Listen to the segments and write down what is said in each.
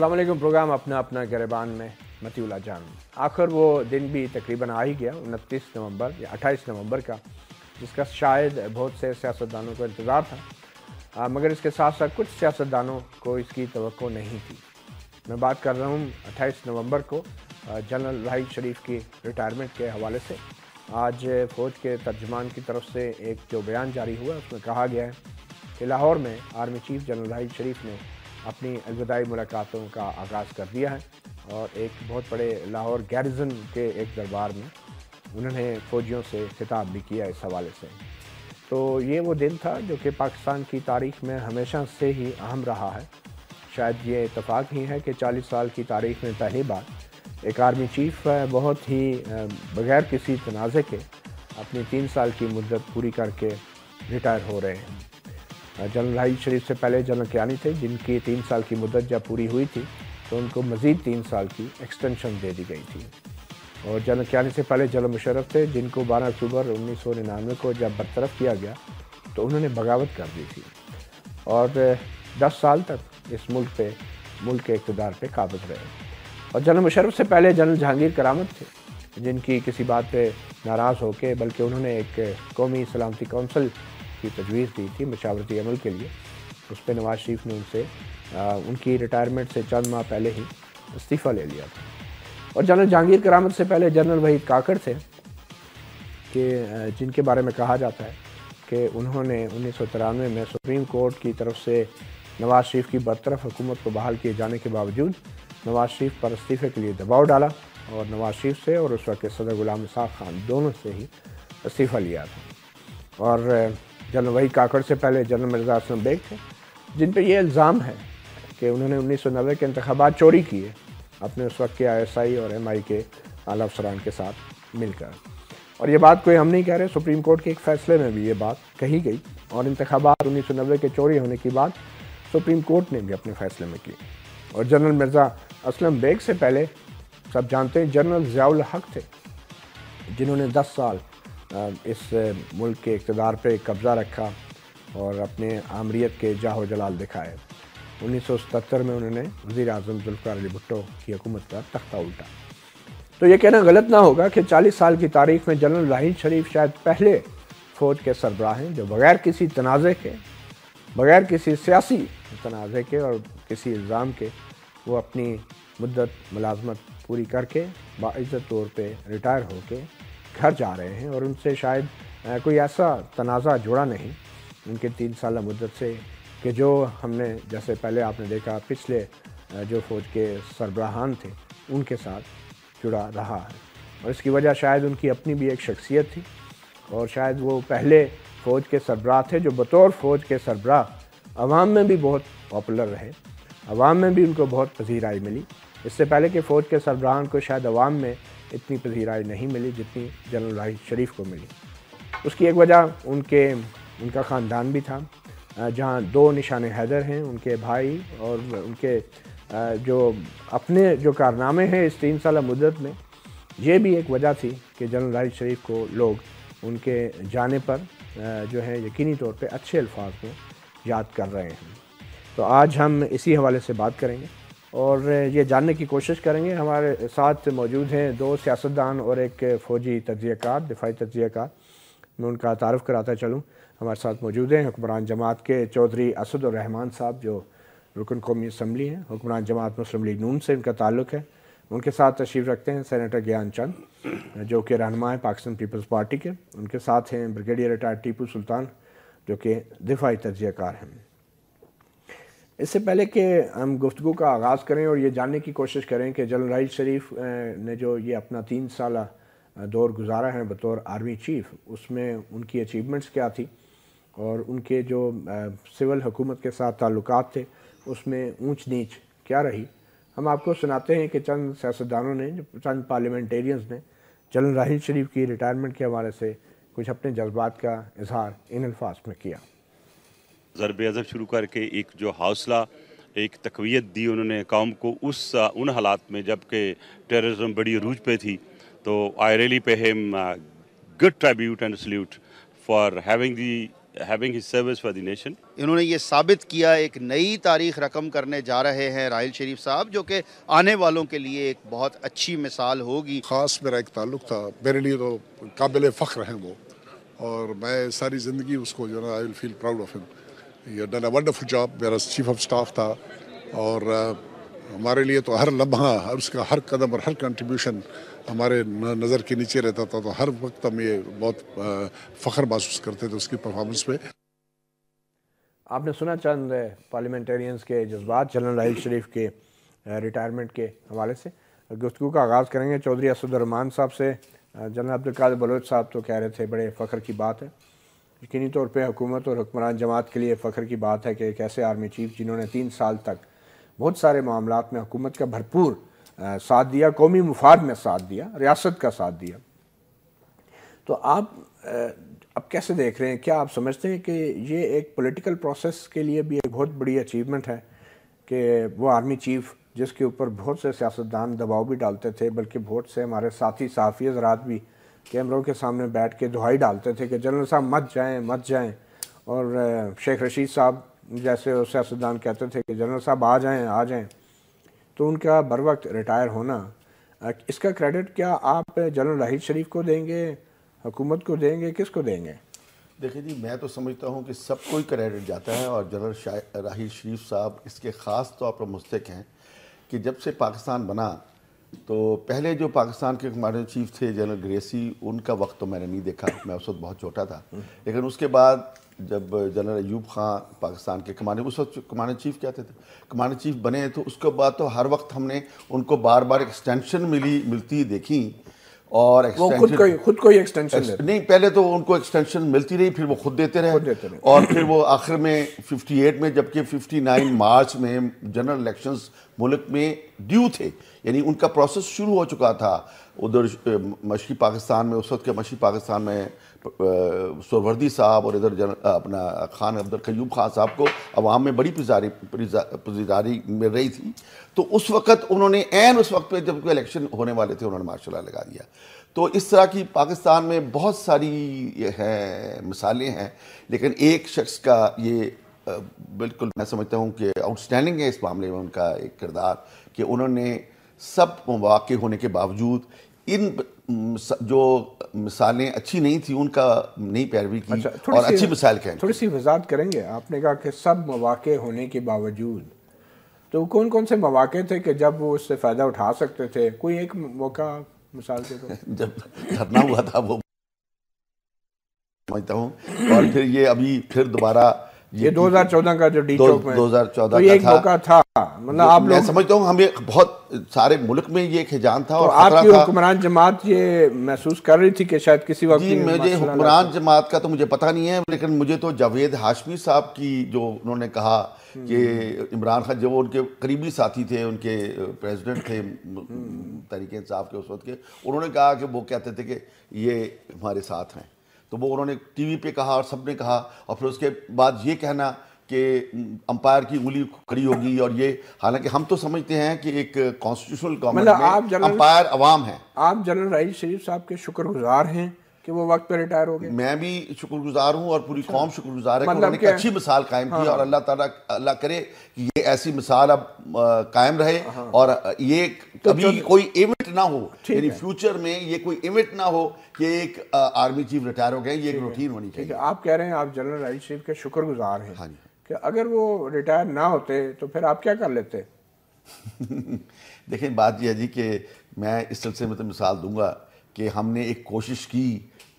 Aslam programme अपना अपना गरेबान में मतीउल्ला जान आखिर वो दिन भी तकरीबन आ ही गया उनतीस नवंबर या अट्ठाईस नवंबर का जिसका शायद बहुत से सियासतदानों को इंतज़ार था आ, मगर इसके साथ साथ कुछ सियासतदानों को इसकी तो नहीं थी मैं बात कर रहा हूँ अट्ठाईस नवंबर को जनरल राहिद शरीफ की रिटायरमेंट के हवाले से आज फ़ौज के तर्जमान की तरफ से एक जो बयान जारी हुआ उसमें कहा गया है कि लाहौर में army chief general Raheel Sharif ने अपनी अलविदाई मुलाकातों का आगाज़ कर दिया है और एक बहुत बड़े लाहौर गैरिजन के एक दरबार में उन्होंने फ़ौजियों से खिताब भी किया इस हवाले से तो ये वो दिन था जो कि पाकिस्तान की तारीख में हमेशा से ही अहम रहा है शायद ये इतफाक़ ही है कि 40 साल की तारीख में पहली बार एक आर्मी चीफ बहुत ही बगैर किसी तनाज़े के अपनी तीन साल की मदत पूरी करके रिटायर हो रहे हैं जनरल राही शरीफ से पहले जनरल कियानी थे जिनकी तीन साल की मुद्दत जब पूरी हुई थी तो उनको मज़ीद तीन साल की एक्सटेंशन दे दी गई थी और जनरल कियानी से पहले जनरल मुशरफ थे जिनको 12 अक्टूबर उन्नीस सौ निन्यानवे को जब बरतरफ किया गया तो उन्होंने बगावत कर दी थी और 10 साल तक इस मुल्क पे मुल्क के इकतदार पे काबज रहे और जनरल मुशरफ से पहले जनरल जहांगीर करामत थे जिनकी किसी बात पे नाराज़ होकर बल्कि उन्होंने एक कौमी सलामती कौंसिल की तजवीज़ दी थी मशावरती अमल के लिए उस पर नवाज़ शरीफ ने उनसे उनकी रिटायरमेंट से चंद माह पहले ही इस्तीफ़ा ले लिया था और जनरल जहांगीर करामत से पहले जनरल वहीद काकड़ थे कि जिनके बारे में कहा जाता है कि उन्होंने उन्नीस सौ तिरानवे में सुप्रीम कोर्ट की तरफ से नवाज शरीफ की बरतरफ हुकूमत को बहाल किए जाने के बावजूद नवाज शरीफ पर इस्तीफ़े के लिए दबाव डाला और नवाज शरीफ से और उस वक्त के सदर गुलाम साहब खान दोनों से ही इस्तीफ़ा लिया था और जनरल वही काकड़ से पहले जनरल मिर्जा असलम बेग थे जिन पर यह इल्ज़ाम है कि उन्होंने उन्नीस सौ नब्बे के इंतबात चोरी किए अपने उस वक्त के आई एस आई और एम आई के आला अफसरान के साथ मिलकर और ये बात कोई हम नहीं कह रहे सुप्रीम कोर्ट के एक फ़ैसले में भी ये बात कही गई और इंतबात उन्नीस सौ नब्बे के चोरी होने की बात सुप्रीम कोर्ट ने भी अपने फ़ैसले में की और जनरल मिर्ज़ा असलम बेग से पहले सब जानते हैं जनरल ज़ियाउल हक थे जिन्होंने दस साल इस मुल्क के इकतदार पर कब्ज़ा रखा और अपने आमरीत के जाहो जलाल दिखाए उन्नीस सौ सतहत्तर में उन्होंने वज़ी अजम जुल्फ़ार अली भुट्टो की हुकूमत का तख्ता उल्टा तो ये कहना गलत ना होगा कि 40 साल की तारीख में जनरल राहिद शरीफ शायद पहले फ़ौज के सरबराह हैं जो बग़ैर किसी तनाज़े के बग़ैर किसी सियासी तनाज़े के और किसी इल्ज़ाम के वो अपनी मुद्दत मुलाजमत पूरी करके बाज़त तौर पर रिटायर होकर घर जा रहे हैं और उनसे शायद कोई ऐसा तनाज़ा जुड़ा नहीं उनके तीन साल मुद्दत से कि जो हमने जैसे पहले आपने देखा पिछले जो फ़ौज के सरबराहान थे उनके साथ जुड़ा रहा है और इसकी वजह शायद उनकी अपनी भी एक शख्सियत थी और शायद वो पहले फ़ौज के सरबराह थे जो बतौर फ़ौज के सरबराह आवाम में भी बहुत पॉपुलर रहे आवाम में भी उनको बहुत पजीराई मिली इससे पहले कि फ़ौज के सरबराहान को शायद आवाम में इतनी पसीराज नहीं मिली जितनी जनरल राहिद शरीफ को मिली उसकी एक वजह उनके उनका ख़ानदान भी था जहाँ दो निशान हैदर हैं उनके भाई और उनके जो अपने जो कारनामे हैं इस तीन साल मुद्दत में ये भी एक वजह थी कि जनरल राहिद शरीफ को लोग उनके जाने पर जो है यकीनी तौर पे अच्छे अल्फाज में याद कर रहे हैं तो आज हम इसी हवाले से बात करेंगे और ये जानने की कोशिश करेंगे हमारे साथ मौजूद हैं दो सियासतदान और एक फ़ौजी तजियाकार दिफाई तजयकार मैं उनका तारफ़ कराता चलूँ हमारे साथ मौजूद हैं हुक्मरान जमात के चौधरी रहमान साहब जो रुकन कौमी असम्बली हैं हुक्मरान जमात मुस्लिम लीग नून से इनका ताल्लुक़ है उनके साथ तशरीफ़ रखते हैं सैनिटर ज्ञान चंद जो कि रहनमा है पाकिस्तान पीपल्स पार्टी के उनके साथ हैं ब्रिगेडियर रिटायर्ड टीपू सुल्तान जो कि दिफाई तजियाकार हैं इससे पहले कि हम गुफ्तु का आगाज़ करें और ये जानने की कोशिश करें कि जनरल राइल शरीफ ने जो ये अपना तीन साल दौर गुजारा है बतौर आर्मी चीफ उसमें उनकी अचीवमेंट्स क्या थी और उनके जो सिविल हुकूमत के साथ ताल्लुक थे उसमें ऊंच नीच क्या रही हम आपको सुनाते हैं कि चंद सियासतदानों ने चंद पार्लियामेंटेरियंस ने जनरल राहिल शरीफ की रिटायरमेंट के हवाले से कुछ अपने जज्बात का इजहार इन अल्फाज में किया ज़रब अज़ब शुरू करके एक जो हौसला एक तकवीत दी उन्होंने कौम को उस उन हालात में जबकि टेररिज्म बड़ी रूज पे थी तो I really pay him good tribute and salute for having the having his service for the nation इन्होंने ये साबित किया एक नई तारीख रकम करने जा रहे हैं राहल शरीफ साहब जो कि आने वालों के लिए एक बहुत अच्छी मिसाल होगी ख़ास मेरा एक ताल्लुक था मेरे लिए तो काबिल फ़ख्र हैं वो और मैं सारी ज़िंदगी उसको जो है I will feel proud of him you done a wonderful job मेरा चीफ ऑफ स्टाफ था और uh, हमारे लिए तो हर लम्हा उसका हर कदम और हर कंट्रीब्यूशन हमारे नज़र के नीचे रहता था तो हर वक्त हम ये बहुत uh, फ़ख्र महसूस करते थे उसकी परफॉर्मेंस पे आपने सुना चंद पार्लियामेंटेरियंस uh, के जज्बात जनरल राहिल शरीफ के रिटायरमेंट के हवाले से गुफ्तु का आगाज़ करेंगे चौधरी असदरमान साहब से जनरल अब्दुल्क बलोच साहब तो कह रहे थे बड़े फ़ख्र की बात है यकीनी तौर पर हुकूमत और हुक्मरान जमात के लिए फ़ख्र की बात है कि एक ऐसे आर्मी चीफ जिन्होंने तीन साल तक बहुत सारे मामला में हुकूमत का भरपूर साथ दिया कौमी मुफाद में साथ दिया रियासत का साथ दिया तो आप अब कैसे देख रहे हैं क्या आप समझते हैं कि ये एक पॉलिटिकल प्रोसेस के लिए भी एक बहुत बड़ी अचीवमेंट है कि वो आर्मी चीफ जिसके ऊपर बहुत से सियासतदान दबाव भी डालते थे बल्कि बहुत से हमारे साथी साफी हजरात भी कैमरों के सामने बैठ के दुहाई डालते थे कि जनरल साहब मत जाएं मत जाएं और शेख रशीद साहब जैसे सियासतदान कहते थे कि जनरल साहब आ जाएं आ जाएं तो उनका बर वक्त रिटायर होना इसका क्रेडिट क्या आप जनरल राहिद शरीफ को देंगे हुकूमत को देंगे किस को देंगे देखिए जी मैं तो समझता हूँ कि सबको ही क्रेडिट जाता है और जनरल राहिद शरीफ साहब इसके ख़ास तौर पर मुस्तक हैं कि जब से पाकिस्तान बना तो पहले जो पाकिस्तान के कमांडर चीफ थे जनरल ग्रेसी उनका वक्त तो मैंने नहीं देखा मैं उस वक्त बहुत छोटा था लेकिन उसके बाद जब जनरल अयूब खान पाकिस्तान के कमांडर उस वक्त कमांडर चीफ कहते थे कमांडर चीफ बने तो उसके बाद तो हर वक्त हमने उनको बार बार एक्सटेंशन मिली मिलती देखी और वो खुद को खुद को ही एक्सटेंशन एक्स, नहीं पहले तो उनको एक्सटेंशन मिलती रही फिर वो खुद देते रहे, खुद देते रहे। और फिर वो आखिर में 58 में जबकि 59 मार्च में जनरल इलेक्शंस मुल्क में ड्यू थे यानी उनका प्रोसेस शुरू हो चुका था उधर मशी पाकिस्तान में उस वक्त के मशी पाकिस्तान में सरवर्दी साहब और इधर जन अपना खान अब्दुल खयूब खान साहब को अवाम में बड़ी पिजारी पुजारी मिल रही थी तो उस वक्त उन्होंने एन उस वक्त पे जब इलेक्शन होने वाले थे उन्होंने मार्शल लगा दिया तो इस तरह की पाकिस्तान में बहुत सारी हैं मिसालें हैं लेकिन एक शख्स का ये बिल्कुल मैं समझता हूँ कि आउटस्टैंडिंग है इस मामले में उनका एक किरदार कि उन्होंने सब मौाक़ होने के बावजूद इन जो मिसालें अच्छी नहीं थी उनका नहीं पैरवी की अच्छा, और अच्छी मिसाल क्या थोड़ी सी वजात करेंगे आपने कहा कि सब मौाक़े होने के बावजूद तो कौन कौन से मौाक़े थे कि जब वो उससे फ़ायदा उठा सकते थे कोई एक मौका मिसाल के तो? जब धरना हुआ था वो समझता हूँ और फिर ये अभी फिर दोबारा ये 2014 का जो डी चौक में 2014 तो ये एक था, था मतलब आप लोग समझता हूँ हमें बहुत सारे मुल्क में ये खिजान था तो और आपकी हुक्मरान जमात ये महसूस कर रही थी कि शायद किसी वक्त मुझे हुक्मरान जमात का तो मुझे पता नहीं है लेकिन मुझे तो जावेद हाशमी साहब की जो उन्होंने कहा कि हम्म। इमरान खान जो उनके करीबी साथी थे उनके प्रेसिडेंट थे तरीके इंसाफ के उस वक्त के उन्होंने कहा कि वो कहते थे कि ये हमारे साथ हैं तो वो उन्होंने टीवी पे कहा और सबने कहा और फिर उसके बाद ये कहना कि अंपायर की उंगली खड़ी होगी और ये हालांकि हम तो समझते हैं कि एक कॉन्स्टिट्यूशनल मतलब गवर्नमेंट में अंपायर अवाम है आप जनरल राइज शरीफ साहब के शुक्रगुजार हैं कि वो वक्त पे रिटायर हो गए मैं भी शुक्रगुजार हूँ और पूरी अच्छा। कौम शुक्रगुजार है मतलब उन्होंने अच्छी मिसाल कायम की हाँ। और अल्लाह ताला अल्लाह करे कि ये ऐसी मिसाल अब कायम रहे हाँ। और ये एक तो अभी कोई इवेंट ना हो यानी फ्यूचर में ये कोई इवेंट ना हो कि एक आर्मी चीफ रिटायर हो गए ये एक रूटीन होनी चाहिए आप कह रहे हैं आप जनरल राइट चीफ के शुक्रगुजार हैं हाँ कि अगर वो रिटायर ना होते तो फिर आप क्या कर लेते देखें बात यह जी कि मैं इस सिलसिले में तो मिसाल दूंगा कि हमने एक कोशिश की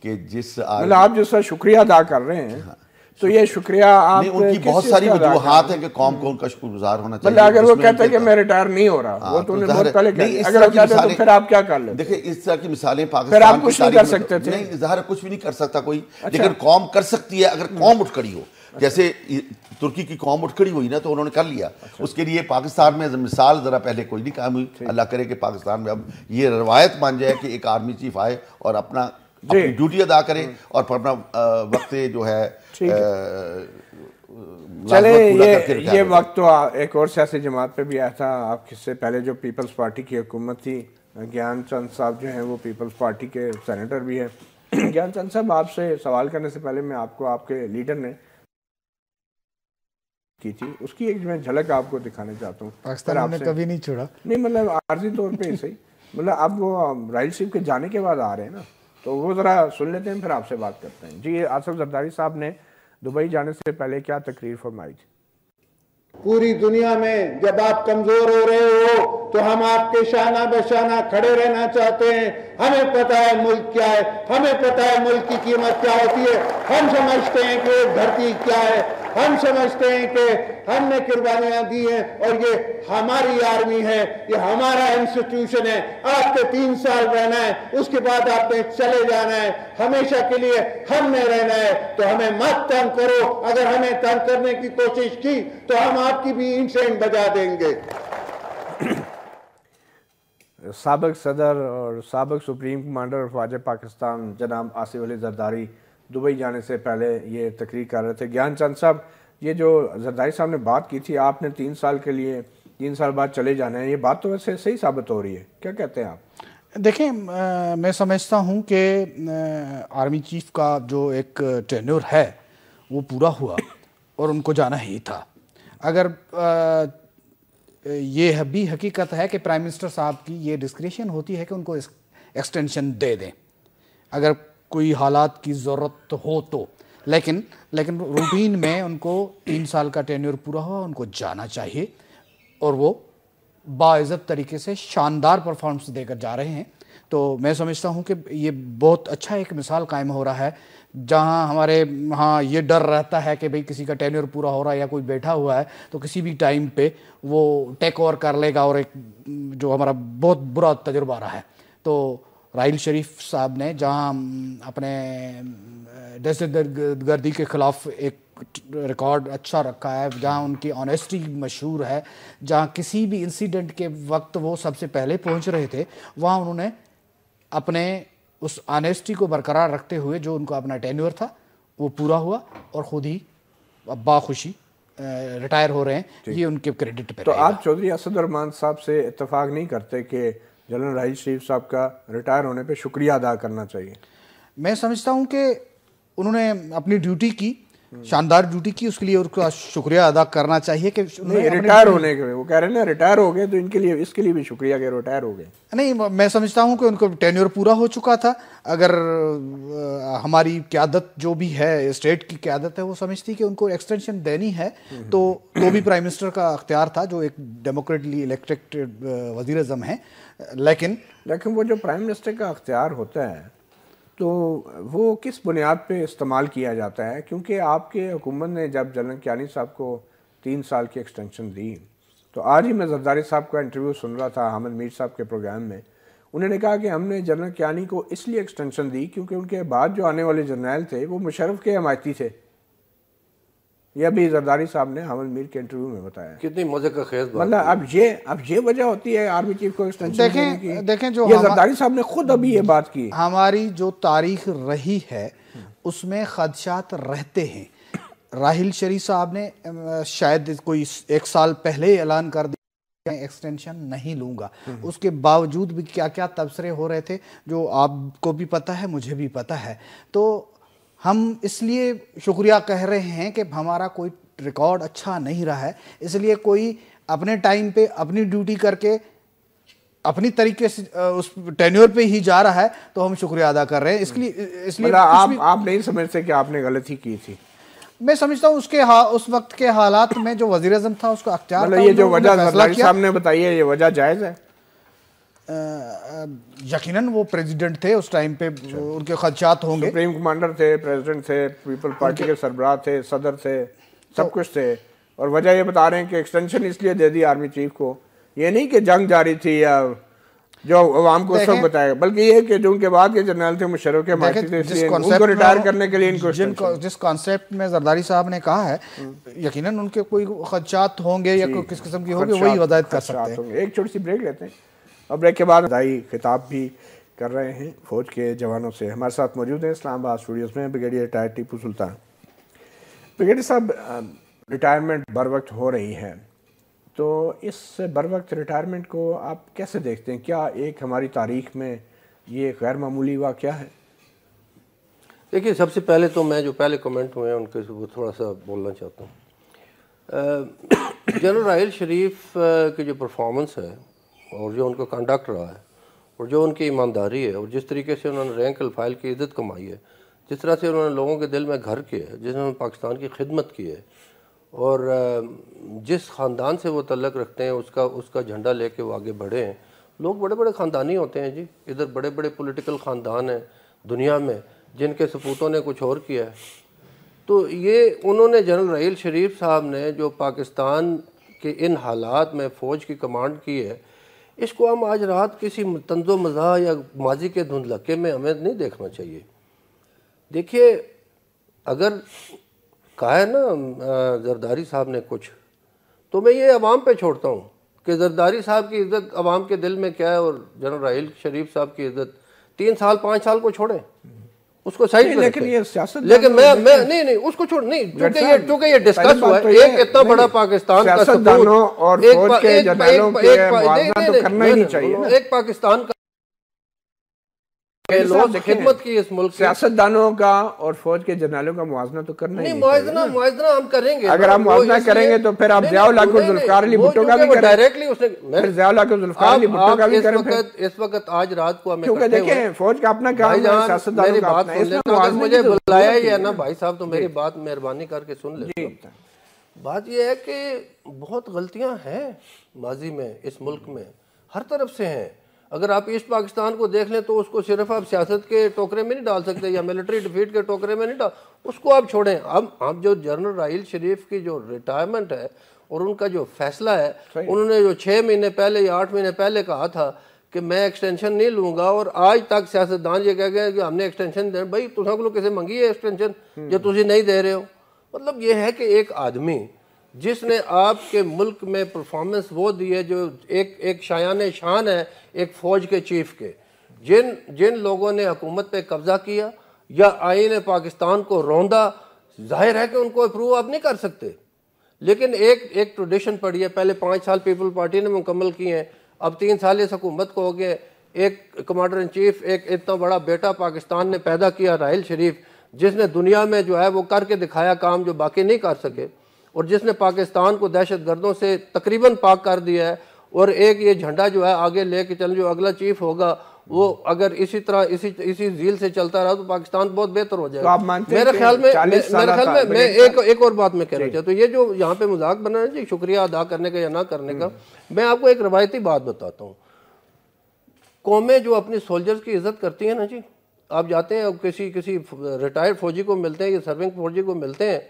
कि जिस मतलब आप जिसका शुक्रिया अदा कर रहे हैं हाँ। तो ये शुक्रिया आप उनकी बहुत सारी वजूहत है कि कौम को उनका शुक्रगुजार होना मतलब चाहिए अगर वो कहते हैं कि मैं रिटायर नहीं हो रहा हाँ, वो तो, तो उन्हें बहुत पहले अगर कहते तो फिर आप क्या कर लेते देखिए इस तरह की मिसालें पाकिस्तान आप कुछ नहीं कर सकते थे नहीं ज़ाहिर कुछ भी नहीं कर सकता कोई अच्छा। लेकिन कौम कर सकती है अगर कौम हम्म। उठ खड़ी हो जैसे तुर्की की कौम उठ खड़ी हुई ना तो उन्होंने कर लिया अच्छा। उसके लिए पाकिस्तान में मिसाल ज़रा पहले कोई नहीं काम हुई अल्लाह करे कि पाकिस्तान में अब ये रवायत मान जाए कि एक आर्मी चीफ आए और अपना अपनी ड्यूटी अदा करें हम्म। और अपना वक्त जो है चले ये ये वक्त तो एक और सियासी जमात पे भी आया था आप किससे पहले जो पीपल्स पार्टी की हुकूमत थी ज्ञान चंद साहब जो हैं वो पीपल्स पार्टी के सेनेटर भी हैं ज्ञान चंद साहब आपसे सवाल करने से पहले मैं आपको आपके लीडर ने की थी उसकी एक मैं झलक आपको दिखाना चाहता हूँ पाकिस्तान आपने कभी नहीं छोड़ा नहीं मतलब आर्जी तौर पर सही मतलब अब वो राइल शिप के जाने के बाद आ रहे हैं ना तो वो ज़रा सुन लेते हैं फिर आपसे बात करते हैं जी आसफ जरदारी साहब ने दुबई जाने से पहले क्या तकरीर फरमाई थी पूरी दुनिया में जब आप कमजोर हो रहे हो तो हम आपके शाना बशाना खड़े रहना चाहते हैं हमें पता है मुल्क क्या है हमें पता है मुल्क की कीमत क्या होती है हम समझते हैं कि धरती क्या है हम समझते हैं कि हमने कुर्बानियां दी हैं और ये हमारी आर्मी है ये हमारा इंस्टीट्यूशन है आपको तीन साल रहना है उसके बाद आपने चले जाना है हमेशा के लिए हमने रहना है तो हमें मत तंग करो अगर हमें तंग करने की कोशिश की तो हम आपकी भी इंसेंट बजा देंगे सबक सदर और सबक सुप्रीम कमांडर फौज पाकिस्तान जनाब आसिफ अली जरदारी दुबई जाने से पहले ये तकरीर कर रहे थे ज्ञान चंद साहब ये जो जरदारी साहब ने बात की थी आपने तीन साल के लिए तीन साल बाद चले जाना है ये बात तो वैसे सही साबित हो रही है क्या कहते हैं आप देखें मैं समझता हूँ कि आर्मी चीफ का जो एक टेन्योर है वो पूरा हुआ और उनको जाना ही था अगर आ, ये भी हकीकत है कि प्राइम मिनिस्टर साहब की ये डिस्क्रिशन होती है कि उनको एक्सटेंशन दे दें अगर कोई हालात की ज़रूरत हो तो लेकिन लेकिन रूटीन में उनको तीन साल का टेन्योर पूरा हुआ उनको जाना चाहिए और वो बाज़त तरीके से शानदार परफॉर्मेंस देकर जा रहे हैं तो मैं समझता हूँ कि ये बहुत अच्छा एक मिसाल कायम हो रहा है जहाँ हमारे हाँ ये डर रहता है कि भाई किसी का टेन्योर पूरा हो रहा है या कोई बैठा हुआ है तो किसी भी टाइम पे वो टेक ओवर कर लेगा और एक जो हमारा बहुत बुरा तजुर्बा रहा है तो राइल शरीफ साहब ने जहां अपने दहशत गर्दी के ख़िलाफ़ एक रिकॉर्ड अच्छा रखा है जहां उनकी ऑनेस्टी मशहूर है जहां किसी भी इंसिडेंट के वक्त वो सबसे पहले पहुंच रहे थे वहां उन्होंने अपने उस ऑनेस्टी को बरकरार रखते हुए जो उनका अपना टेन्यूअर था वो पूरा हुआ और ख़ुद ही बाखुशी रिटायर हो रहे हैं ये उनके क्रेडिट पे तो आप चौधरी असदरमान साहब से इतफाक़ नहीं करते कि जनरल राहिल शरीफ साहब का रिटायर होने पे शुक्रिया अदा करना चाहिए मैं समझता हूँ कि उन्होंने अपनी ड्यूटी की शानदार ड्यूटी की उसके लिए उसका शुक्रिया अदा करना चाहिए कि नहीं रिटायर होने के वो कह रहे हैं ना रिटायर हो गए तो इनके लिए इसके लिए भी शुक्रिया के रिटायर हो गए नहीं मैं समझता हूँ कि उनको टेन्योर पूरा हो चुका था अगर हमारी क्यादत जो भी है स्टेट की क्यादत है वो समझती कि उनको एक्सटेंशन देनी है तो वो तो भी प्राइम मिनिस्टर का अख्तियार था जो एक डेमोक्रेटली इलेक्टेड वजीर अजम है लेकिन लेकिन वो जो प्राइम मिनिस्टर का अख्तियार होता है तो वो किस बुनियाद पे इस्तेमाल किया जाता है क्योंकि आपके हुकूमत ने जब जनरल क्यानी साहब को तीन साल की एक्सटेंशन दी तो आज ही मैं जरदारी साहब का इंटरव्यू सुन रहा था हामिद मीर साहब के प्रोग्राम में उन्होंने कहा कि हमने जनरल क्यानी को इसलिए एक्सटेंशन दी क्योंकि उनके बाद जो आने वाले जर्नैल थे वो मुशरफ के हमायती थे ये अभी जरदारी साहब ने हमल मीर के इंटरव्यू में बताया कितनी मजे का खेज मतलब अब ये अब ये वजह होती है आर्मी चीफ को एक्सटेंशन देखें की। देखें जो जरदारी साहब ने खुद अभी ये बात की हमारी जो तारीख रही है उसमें खदशात रहते हैं राहिल शरीफ साहब ने शायद कोई एक साल पहले ऐलान कर दिया एक्सटेंशन नहीं लूंगा उसके बावजूद भी क्या क्या तबसरे हो रहे थे जो आपको भी पता है मुझे भी पता है तो हम इसलिए शुक्रिया कह रहे हैं कि हमारा कोई रिकॉर्ड अच्छा नहीं रहा है इसलिए कोई अपने टाइम पे अपनी ड्यूटी करके अपनी तरीके से उस टेन्योर पे ही जा रहा है तो हम शुक्रिया अदा कर रहे हैं इसलिए इसलिए मतलब आप आप नहीं समझते कि आपने गलती की थी मैं समझता हूँ उसके हा, उस वक्त के हालात में जो वजीर था उसका अख्तियार मतलब ये जो वजह सामने बताइए ये वजह जायज़ है यकीनन वो प्रेसिडेंट थे उस टाइम पे अच्छा। उनके खदशात होंगे सुप्रीम कमांडर थे प्रेसिडेंट थे पीपल पार्टी के सरबराह थे सदर थे सब तो, कुछ थे और वजह ये बता रहे हैं कि एक्सटेंशन इसलिए दे दी आर्मी चीफ को ये नहीं कि जंग जारी थी या जो अवाम को सब बताया बल्कि ये कि जो उनके बाद के जनरल थे मुशरफ के मार्टी थे उनको रिटायर करने के लिए इनको जिस कॉन्सेप्ट में जरदारी साहब ने कहा है हम्म। यकीनन उनके कोई खदशात होंगे या किस किस्म की होगी वही वजायत कर सकते हैं एक छोटी सी ब्रेक लेते हैं और ब्रेक के बाद दाई खिताब भी कर रहे हैं फौज के जवानों से हमारे साथ मौजूद हैं इस्लामाबाद स्टूडियोज़ में brigadier retired Tipu Sultan brigadier साहब रिटायरमेंट बर वक्त हो रही है तो इस बर वक्त रिटायरमेंट को आप कैसे देखते हैं क्या एक हमारी तारीख में ये गैर मामूली क्या है देखिए सबसे पहले तो मैं जो पहले कमेंट हुए हैं उनके वो थोड़ा सा बोलना चाहता हूँ जनरल राहल शरीफ की जो परफॉर्मेंस है और जो उनका कंडक्ट रहा है और जो उनकी ईमानदारी है और जिस तरीके से उन्होंने रैंक अल्फाइल की इज़्ज़त कमाई है जिस तरह से उन्होंने लोगों के दिल में घर किए जिन्होंने पाकिस्तान की खिदमत की है और जिस ख़ानदान से वो तल्लक रखते हैं उसका उसका झंडा ले कर वो आगे बढ़े हैं लोग बड़े बड़े ख़ानदानी होते हैं जी इधर बड़े बड़े पोलिटिकल ख़ानदान हैं दुनिया में जिनके सपूतों ने कुछ और किया है तो ये उन्होंने जनरल रहील शरीफ साहब ने जो पाकिस्तान के इन हालात में फ़ौज की कमांड की है इसको हम आज रात किसी तंज मजा या माजी के धुंधलके में हमें नहीं देखना चाहिए देखिए अगर कहा है ना जरदारी साहब ने कुछ तो मैं ये आवाम पे छोड़ता हूँ कि जरदारी साहब की इज़्ज़त अवाम के दिल में क्या है और जनरल राहल शरीफ साहब की इज़्ज़त तीन साल पाँच साल को छोड़ें उसको साइड में लेकिन ये सियासत लेकिन मैं मैं नहीं नहीं उसको छोड़ नहीं क्योंकि ये क्योंकि ये डिस्कस हुआ है तो एक इतना बड़ा पाकिस्तान का और एक एक एक एक एक पाकिस्तान का खिदमत की इस मुल्क सियासतदानों का और फौज के जनरलों का मुआवजना तो करना नहीं मुआवजना मुआवजना हम करेंगे अगर हम मुआवजना करेंगे तो फिर आप जुल्फकार अली भुट्टो का भी डायरेक्टली उसने जुल्फकार अली भुट्टो का भी करें इस वक्त आज रात को क्योंकि फौज का अपना काम सियासतदानों का अपना तो मुझे बुलाया ही है ना भाई साहब तो मेरी बात मेहरबानी करके सुन ले बात यह है कि बहुत गलतियां हैं माजी में इस मुल्क में हर तरफ से हैं अगर आप ईस्ट पाकिस्तान को देख लें तो उसको सिर्फ आप सियासत के टोकरे में नहीं डाल सकते या मिलिट्री डिफीट के टोकरे में नहीं डाल उसको आप छोड़ें अब आप जो जनरल राहल शरीफ की जो रिटायरमेंट है और उनका जो फैसला है उन्होंने जो छः महीने पहले या आठ महीने पहले कहा था कि मैं एक्सटेंशन नहीं लूँगा और आज तक सियासतदान ये कह गए कि हमने एक्सटेंशन दे भाई तुसा को किसी मंगी है एक्सटेंशन हम्म। जो तुम नहीं दे रहे हो मतलब ये है कि एक आदमी जिसने आपके मुल्क में परफॉर्मेंस वो दी है जो एक एक शायान शान है एक फ़ौज के चीफ के जिन जिन लोगों ने हुकूमत पे कब्ज़ा किया या आइन पाकिस्तान को रौंदा जाहिर है कि उनको अप्रूव आप नहीं कर सकते लेकिन एक एक ट्रेडिशन पड़ी है पहले पाँच साल पीपल पार्टी ने मुकम्मल किए हैं अब तीन साल इस हुकूमत को हो गए एक कमांडर इन चीफ एक इतना बड़ा बेटा पाकिस्तान ने पैदा किया राहल शरीफ जिसने दुनिया में जो है वो करके दिखाया काम जो बाकी नहीं कर सके और जिसने पाकिस्तान को दहशत गर्दों से तकरीबन पाक कर दिया है और एक ये झंडा जो है आगे ले कर चल जो अगला चीफ होगा वो अगर इसी तरह इसी इसी झील से चलता रहा तो पाकिस्तान बहुत बेहतर हो जाएगा तो आप मेरे ख्याल में मेरे ख्याल में मैं एक एक और बात मैं कहना चाहता तो ये जो यहाँ पे मजाक बना है जी शुक्रिया अदा करने का या ना करने का मैं आपको एक रवायती बात बताता हूँ कौमें जो अपनी सोल्जर्स की इज्जत करती हैं ना जी आप जाते हैं किसी किसी रिटायर्ड फौजी को मिलते हैं या सर्विंग फौजी को मिलते हैं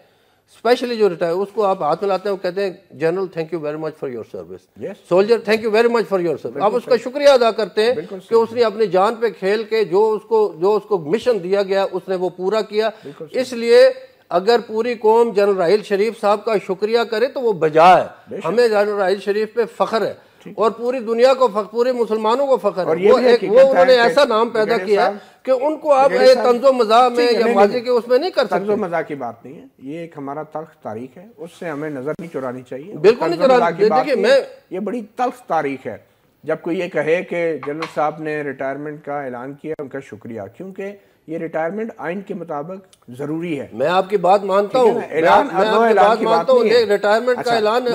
स्पेशली जो रिटायर उसको आप हाथ में लाते हैं वो कहते हैं general thank you very much for your service soldier thank you very much for your service आप उसका शुक्रिया अदा करते हैं कि उसने अपनी जान पे खेल के जो उसको जो उसको मिशन दिया गया उसने वो पूरा किया इसलिए अगर पूरी कौम जनरल राहिल शरीफ साहब का शुक्रिया करे तो वो बजा है हमें जनरल राहिल शरीफ पे फख्र है और पूरी दुनिया को फख, पूरे मुसलमानों को फख्र है वो उन्होंने ऐसा नाम पैदा किया कि उनको आप तंजो मजा में या माजी के उसमें नहीं कर सकते तंजो मजा की बात नहीं है ये एक हमारा तल्ख तारीख है उससे हमें नजर नहीं चुरानी चाहिए बिल्कुल नहीं चुरानी देखिए मैं ये बड़ी तल्ख तारीख है जब कोई ये कहे कि जनरल साहब ने रिटायरमेंट का ऐलान किया उनका शुक्रिया क्योंकि ये रिटायरमेंट आइन के मुताबिक जरूरी है मैं आपकी बात मानता हूँ रिटायरमेंट का अच्छा, ऐलान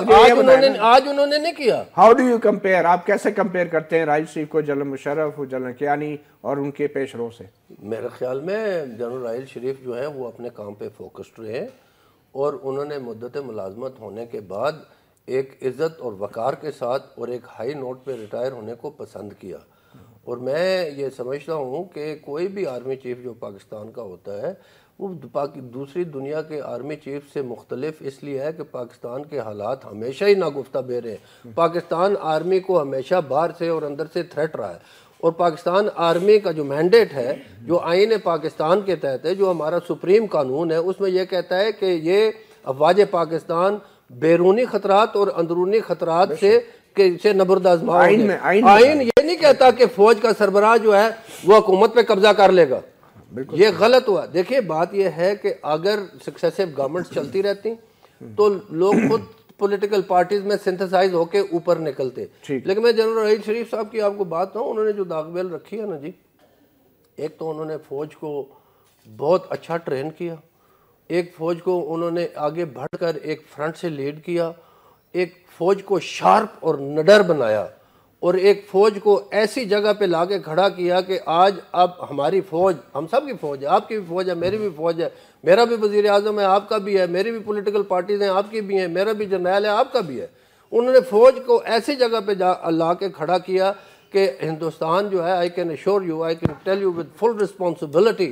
आज उन्होंने नहीं किया हाउ डू यू कंपेयर आप कैसे कंपेयर करते हैं राजीव शरीफ को जनरल मुशरफ जनरल कियानी और उनके पेशरों से मेरे ख्याल में जनरल राइल शरीफ जो है वो अपने काम पे फोकस्ड रहे और उन्होंने मुद्दत मुलाजमत होने के बाद एक इज़्ज़त और वक़ार के साथ और एक हाई नोट पे रिटायर होने को पसंद किया और मैं ये समझता हूँ कि कोई भी आर्मी चीफ जो पाकिस्तान का होता है वो दूसरी दुनिया के आर्मी चीफ से मुख्तलिफ इसलिए है कि पाकिस्तान के हालात हमेशा ही नागुफ्ता रहे हैं पाकिस्तान आर्मी को हमेशा बाहर से और अंदर से थ्रेट रहा है और पाकिस्तान आर्मी का जो मैंडेट है जो आइन पाकिस्तान के तहत है जो हमारा सुप्रीम कानून है उसमें यह कहता है कि ये अफवाज पाकिस्तान बैरूनी खतरात और अंदरूनी खतरात से से नबरदाज आइन में आइन, आइन ये नहीं कहता कि फौज का सरबराह जो है वो हुकूमत पे कब्जा कर लेगा ये गलत हुआ देखिए बात ये है कि अगर सक्सेसिव गवर्नमेंट्स चलती रहती तो लोग खुद पॉलिटिकल पार्टीज में सिंथेसाइज होके ऊपर निकलते लेकिन मैं जनरल रहीद शरीफ साहब की आपको बात कहूँ उन्होंने जो दागबेल रखी है ना जी एक तो उन्होंने फौज को बहुत अच्छा ट्रेन किया एक फौज को उन्होंने आगे बढ़कर एक फ्रंट से लीड किया एक फ़ौज को शार्प और नडर बनाया और एक फ़ौज को ऐसी जगह पे ला के खड़ा किया कि आज अब हमारी फ़ौज हम सब की फ़ौज है आपकी भी फ़ौज है मेरी भी फ़ौज है मेरा भी वज़ी अजम है आपका भी है मेरी भी पोलिटिकल पार्टीज़ हैं आपकी भी हैं मेरा भी जर्नैल है आपका भी है उन्होंने फ़ौज को ऐसी जगह पे जा ला के खड़ा किया कि हिंदुस्तान जो है I can assure you I can tell you with full responsibility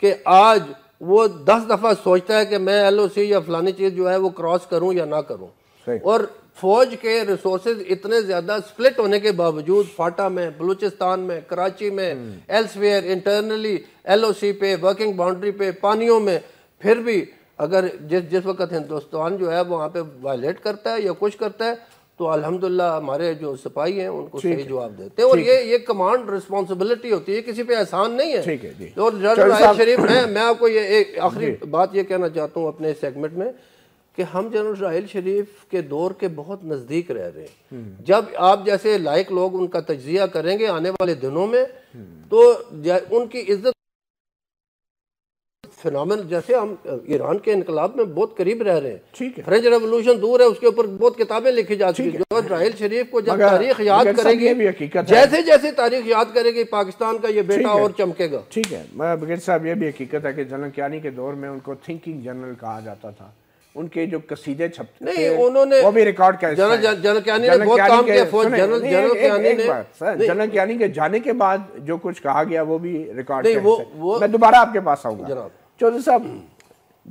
कि आज वो दस दफ़ा सोचता है कि मैं एल ओ सी या फलानी चीज़ जो है वो क्रॉस करूँ या ना करूँ और फौज के रिसोर्सेज इतने ज्यादा स्प्लिट होने के बावजूद फाटा में बलूचिस्तान में कराची में एल्सवेयर इंटरनली एलओसी पे वर्किंग बाउंड्री पे पानियों में फिर भी अगर जिस जिस वक्त हिंदुस्तान जो है वहाँ पे वायलेट करता है या कुछ करता है तो अल्हम्दुलिल्लाह हमारे जो सिपाही हैं उनको सही जवाब देते हैं और ये ये कमांड रिस्पॉन्सिबिलिटी होती है किसी पे एहसान नहीं है ठीक है और जनरल शरीफ मैं मैं आपको ये एक आखिरी बात ये कहना चाहता हूँ अपने सेगमेंट में कि हम जनरल राहल शरीफ के दौर के बहुत नज़दीक रह रहे हैं हम्म। जब आप जैसे लायक लोग उनका तजिया करेंगे आने वाले दिनों में हम्म। तो उनकी इज्जत फिनल जैसे हम ईरान के इनकलाब में बहुत करीब रह रहे हैं ठीक है फ्रेंच रेवोल्यूशन दूर है उसके ऊपर बहुत किताबें लिखी जा चुकी है जो राहल शरीफ को जब तारीख याद करेंगे जैसे जैसे तारीख याद करेगी पाकिस्तान का ये बेटा और चमकेगा ठीक है ब्रिगेड साहब ये भी हकीकत है कि जनरल क्यानी के दौर में उनको थिंकिंग जनरल कहा जाता था उनके जो कसीदे छपते नहीं उन्होंने वो भी रिकॉर्ड किया जनरल जनरल कियानी ने बहुत काम किया फौज जनरल जनरल कियानी ने जनरल कियानी के जाने के बाद जो कुछ कहा गया वो भी रिकॉर्ड नहीं वो वो मैं दोबारा आपके पास आऊंगा चौधरी साहब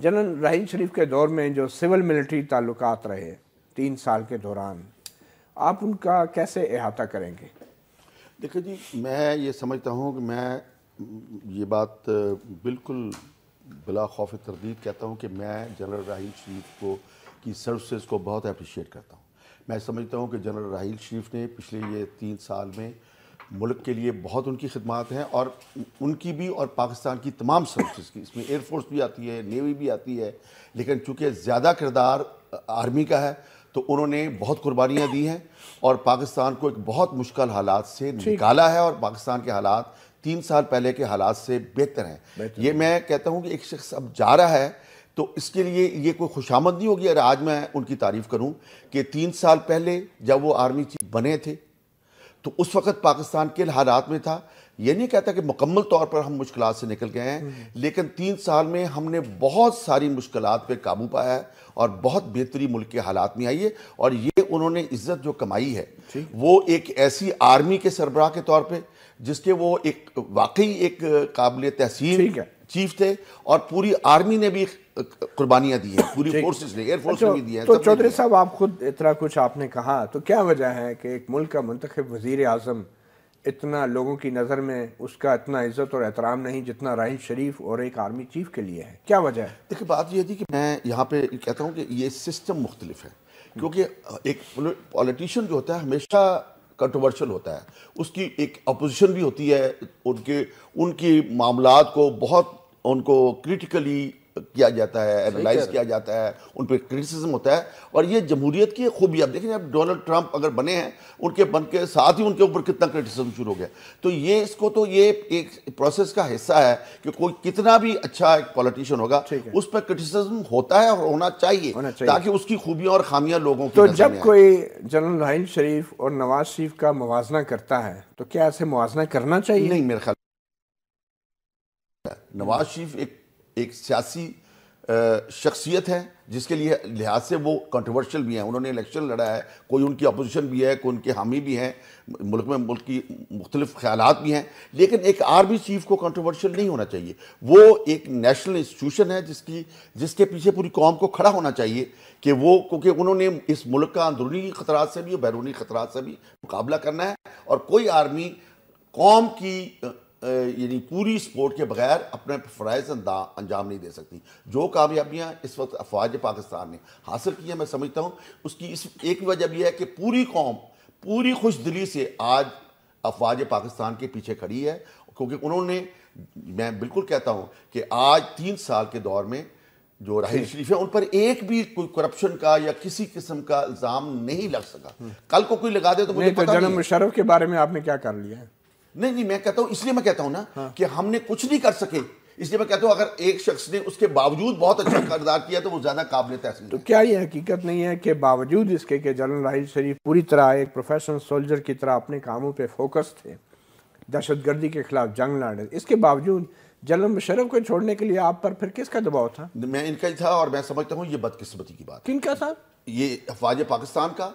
जनरल राहीन शरीफ के दौर में जो सिविल मिलिट्री ताल्लुक रहे तीन साल के दौरान आप उनका कैसे अहाता करेंगे देखिए जी मैं ये समझता हूँ कि मैं ये बात बिल्कुल बिला खौफ तरदीद कहता हूँ कि मैं जनरल राहील शरीफ को की सर्विसेज को बहुत अप्रिशिएट करता हूँ मैं समझता हूँ कि जनरल राहील शरीफ ने पिछले ये तीन साल में मुल्क के लिए बहुत उनकी खदमात हैं और उनकी भी और पाकिस्तान की तमाम सर्विसेज की इसमें एयरफोर्स भी आती है नेवी भी आती है लेकिन चूँकि ज़्यादा किरदार आर्मी का है तो उन्होंने बहुत कुर्बानियाँ दी हैं और पाकिस्तान को एक बहुत मुश्किल हालात से निकाला है और पाकिस्तान के हालात तीन साल पहले के हालात से बेहतर हैं ये मैं कहता हूँ कि एक शख्स अब जा रहा है तो इसके लिए ये कोई खुशामद नहीं होगी अगर आज मैं उनकी तारीफ़ करूँ कि तीन साल पहले जब वो आर्मी चीफ बने थे तो उस वक्त पाकिस्तान के हालात में था ये नहीं कहता कि मुकम्मल तौर पर हम मुश्किल से निकल गए हैं हम्म। लेकिन तीन साल में हमने बहुत सारी मुश्किल पर काबू पाया है और बहुत बेहतरी मुल्क के हालात में आई है और ये उन्होंने इज्जत जो कमाई है वो एक ऐसी आर्मी के सरबराह के तौर पर जिसके वो एक वाकई एक काबिल तहसीन चीफ थे और पूरी आर्मी ने भी कुर्बानियां दी है पूरी फोर्सेस ने एयरफोर्स अच्छा, ने भी दिया है तो चौधरी साहब आप खुद इतना कुछ आपने कहा तो क्या वजह है कि एक मुल्क का मुंतब वजीर आजम इतना लोगों की नज़र में उसका इतना इज़्ज़त और एहतराम नहीं जितना राहिल शरीफ और एक आर्मी चीफ के लिए है क्या वजह है देखिए बात यह थी कि मैं यहाँ पे कहता हूँ कि ये सिस्टम मुख्तलिफ है क्योंकि एक पॉलिटिशियन जो होता है हमेशा कंट्रोवर्शियल होता है उसकी एक अपोजिशन भी होती है उनके उनके मामला को बहुत उनको क्रिटिकली किया जाता है एनालाइज किया जाता है उन पर क्रिटिसिज्म होता है और ये जमहूरियत की खूबी आप देखें अब डोनाल्ड ट्रंप अगर बने हैं उनके बन के साथ ही उनके ऊपर कितना क्रिटिसिज्म शुरू हो गया तो ये इसको तो ये एक प्रोसेस का हिस्सा है कि कोई कितना भी अच्छा एक पॉलिटिशियन होगा उस पर क्रिटिसिज्म होता है और होना चाहिए, होना चाहिए। ताकि उसकी खूबियाँ और खामियाँ लोगों को तो जब कोई जनरल राहन शरीफ और नवाज शरीफ का मुजना करता है तो क्या ऐसे मुजना करना चाहिए नहीं मेरे ख्याल नवाज शरीफ एक एक सियासी शख्सियत है जिसके लिए लिहाज से वो कंट्रोवर्शियल भी हैं उन्होंने इलेक्शन लड़ा है कोई उनकी अपोजिशन भी है कोई उनके हामी भी हैं मुल्क में मुल्क की मुख्तलिफ ख्याल भी हैं लेकिन एक आर्मी चीफ को कंट्रोवर्शियल नहीं होना चाहिए वो एक नेशनल इंस्टीट्यूशन है जिसकी जिसके पीछे पूरी कौम को खड़ा होना चाहिए कि वो क्योंकि उन्होंने इस मुल्क का अंदरूनी खतरा से भी और बैरूनी खतरा से भी मुकाबला करना है और कोई आर्मी कौम की यानी पूरी सपोर्ट के बगैर अपने फ़रज़ अंजाम नहीं दे सकती जो कामयाबियाँ इस वक्त अफवाज पाकिस्तान ने हासिल की हैं मैं समझता हूँ उसकी इस एक वजह यह है कि पूरी कौम पूरी खुश दिली से आज अफवाज पाकिस्तान के पीछे खड़ी है क्योंकि उन्होंने मैं बिल्कुल कहता हूँ कि आज तीन साल के दौर में जो राहिल शरीफ है उन पर एक भी कोई करप्शन का या किसी किस्म का इल्ज़ाम नहीं लग सका हम्म। कल को कोई लगा दे तो मुझे तो पता नहीं। के बारे में आपने क्या कर लिया है नहीं नहीं मैं कहता हूँ इसलिए मैं कहता हूँ ना हाँ। कि हमने कुछ नहीं कर सके इसलिए मैं कहता हूँ अगर एक शख्स ने उसके बावजूद बहुत अच्छा करदार किया तो वो ज्यादा काबिल तहसील तो क्या ये हकीकत नहीं है कि बावजूद इसके कि जनरल राहिल शरीफ पूरी तरह एक प्रोफेशनल सोल्जर की तरह अपने कामों पर फोकस थे दहशत गर्दी के खिलाफ जंग लड़े इसके बावजूद जनरल मुशरफ को छोड़ने के लिए आप पर फिर किसका दबाव था मैं इनका ही था और मैं समझता हूँ ये बदकिस्मती की बात किनका था ये अफवाज पाकिस्तान का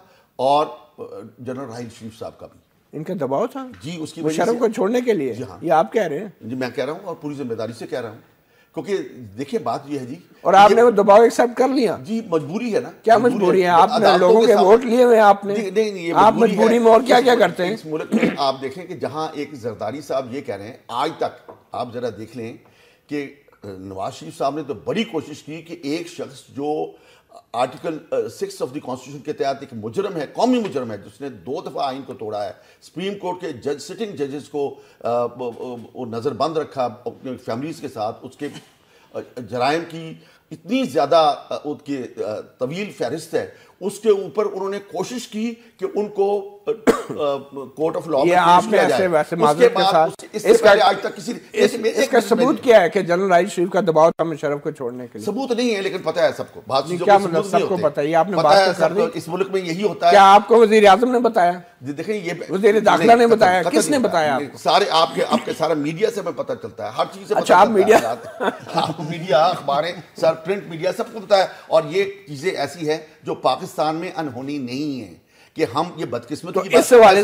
और जनरल राहिल शरीफ साहब का भी इनका दबाव था जी उसकी मुशरफ को छोड़ने के लिए हाँ। ये आप कह रहे हैं जी मैं कह रहा हूँ और पूरी जिम्मेदारी से कह रहा हूँ क्योंकि देखिए बात यह है जी और आपने वो दबाव एक्सेप्ट कर लिया जी मजबूरी है ना क्या मजबूरी है, आपने लोगों के वोट लिए हुए आपने नहीं, नहीं, नहीं, आप मजबूरी में और क्या क्या करते हैं इस मुल्क में आप देखें कि जहां एक जरदारी साहब ये कह रहे हैं आज तक आप जरा देख लें कि नवाज शरीफ साहब ने तो बड़ी कोशिश की कि एक शख्स जो article six of the constitution के तहत एक मुजरम है कौमी मुजरम है जिसने दो दफ़ा आइन को तोड़ा है सुप्रीम कोर्ट के जज सिटिंग जजेस को नज़रबंद रखा अपनी फैमिलीज़ के साथ उसके जराइम की इतनी ज़्यादा उसके तवील फहरिस्त है उसके ऊपर उन्होंने कोशिश की कि उनको कोर्ट ऑफ लॉ आपने ऐसे वैसे उसके के साथ इसका आज तक किसी इस, इस, इसका सबूत क्या है कि जनरल राइज शरीफ का दबाव था मुशरफ को छोड़ने के लिए सबूत नहीं है लेकिन पता है सबको क्या मतलब सबको पता है आपने बात तो कर दी इस मुल्क में यही होता है क्या आपको वजीर आजम ने बताया देखिए ये वजीर दाखिला ने बताया किसने बताया सारे आपके आपके सारा मीडिया से हमें पता चलता है हर चीज से अच्छा आप मीडिया मीडिया अखबारें सर प्रिंट मीडिया सबको पता है और ये चीजें ऐसी है जो पाकिस्तान में अनहोनी नहीं है कि हम ये बदकिस्मत तो इस वाले